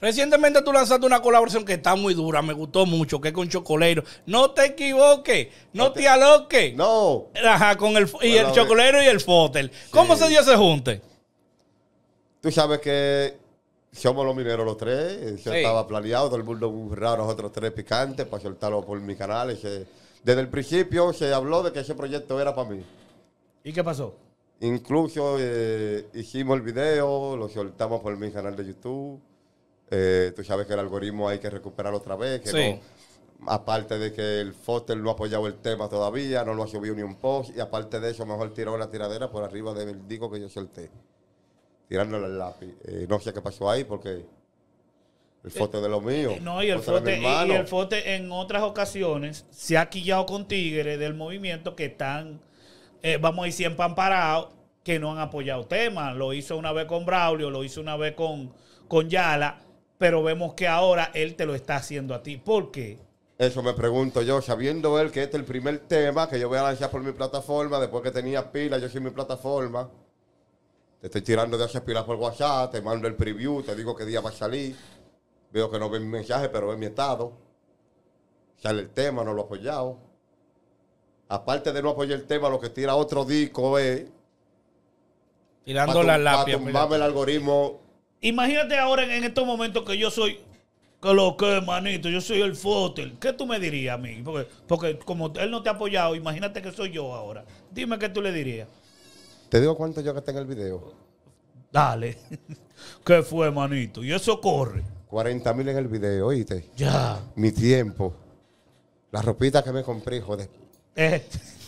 Recientemente tú lanzaste una colaboración que está muy dura, me gustó mucho, que es con Chocolero. No te equivoques, no, te, aloques. No. Ajá, con el, el Chocolero y el Fotel. ¿Cómo se dio ese junte? Tú sabes que somos los mineros los tres. Eh, se estaba planeado, todo el mundo muy raro, nosotros tres picantes, para soltarlo por mi canal. desde el principio se habló de que ese proyecto era para mí. ¿Y qué pasó? Incluso eh, hicimos el video, lo soltamos por mi canal de YouTube. Eh, tú sabes que el algoritmo hay que recuperar otra vez. Que no, aparte de que el Foster no ha apoyado el tema todavía, no lo ha subido ni un post. Y aparte de eso, mejor tiró la tiradera por arriba del digo que yo solté. Tirándole el lápiz. Eh, no sé qué pasó ahí porque el eh, fote es de lo mío No, y el, fote, y el fote en otras ocasiones se ha quillado con tigres del movimiento que están, vamos a decir, empamparados, que no han apoyado tema, Lo hizo una vez con Braulio, lo hizo una vez con, con Yala pero vemos que ahora él te lo está haciendo a ti. ¿Por qué? Eso me pregunto yo, sabiendo él que este es el primer tema que yo voy a lanzar por mi plataforma, después que tenía pilas, yo soy mi plataforma. Te estoy tirando de esas pilas por WhatsApp, te mando el preview, te digo qué día va a salir. Veo que no ven mi mensaje, pero ven mi estado. Sale el tema, no lo he apoyado. Aparte de no apoyar el tema, lo que tira otro disco es. Tirando la lápiz. Para el algoritmo Imagínate ahora en, estos momentos que yo soy que lo que, manito, yo soy el fotel, ¿Qué tú me dirías a mí? Porque, como él no te ha apoyado, imagínate que soy yo ahora. Dime qué tú le dirías. Te digo cuánto yo que en el video. Dale. ¿Qué fue, manito? Y eso corre. 40 mil en el video, oíste. Ya. Mi tiempo. la ropita que me compré, joder. Eh.